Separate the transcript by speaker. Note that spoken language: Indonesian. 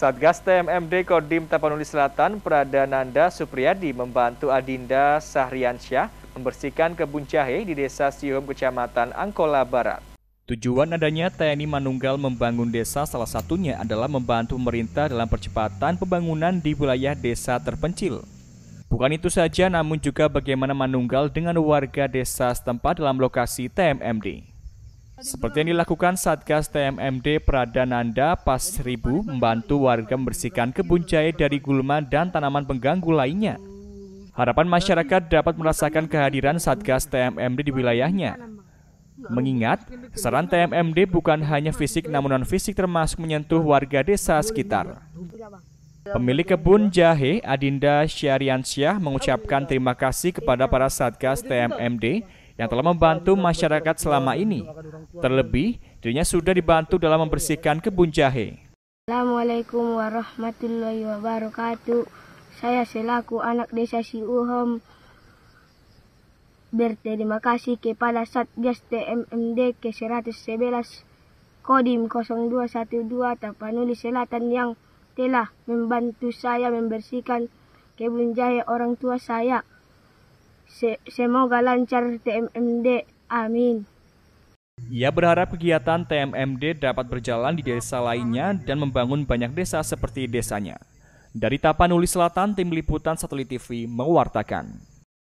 Speaker 1: Satgas TMMD Kodim Tapanuli Selatan Prada Nanda Supriyadi membantu Adinda Sahriansyah membersihkan kebun jahe di Desa Sium, Kecamatan Angkola Barat. Tujuan adanya TNI Manunggal membangun desa salah satunya adalah membantu pemerintah dalam percepatan pembangunan di wilayah desa terpencil. Bukan itu saja, namun juga bagaimana Manunggal dengan warga desa setempat dalam lokasi TMMD. Seperti yang dilakukan Satgas TMMD Pradananda Pas Ribu membantu warga membersihkan kebun jahe dari gulma dan tanaman pengganggu lainnya. Harapan masyarakat dapat merasakan kehadiran Satgas TMMD di wilayahnya. Mengingat, saran TMMD bukan hanya fisik namun non-fisik termasuk menyentuh warga desa sekitar. Pemilik kebun jahe Adinda Syariansyah mengucapkan terima kasih kepada para Satgas TMMD yang telah membantu masyarakat selama ini. Terlebih, dirinya sudah dibantu dalam membersihkan kebun jahe.
Speaker 2: Assalamualaikum warahmatullahi wabarakatuh. Saya selaku anak desa Siuhom berterima kasih kepada Satgas TMMD ke-111 Kodim 0212 Tapanuli Selatan yang telah membantu saya membersihkan kebun jahe orang tua saya semoga lancar TMMD. Amin.
Speaker 1: Ia berharap kegiatan TMMD dapat berjalan di desa lainnya dan membangun banyak desa seperti desanya. Dari Tapanuli Selatan, Tim Liputan Satelit TV mewartakan.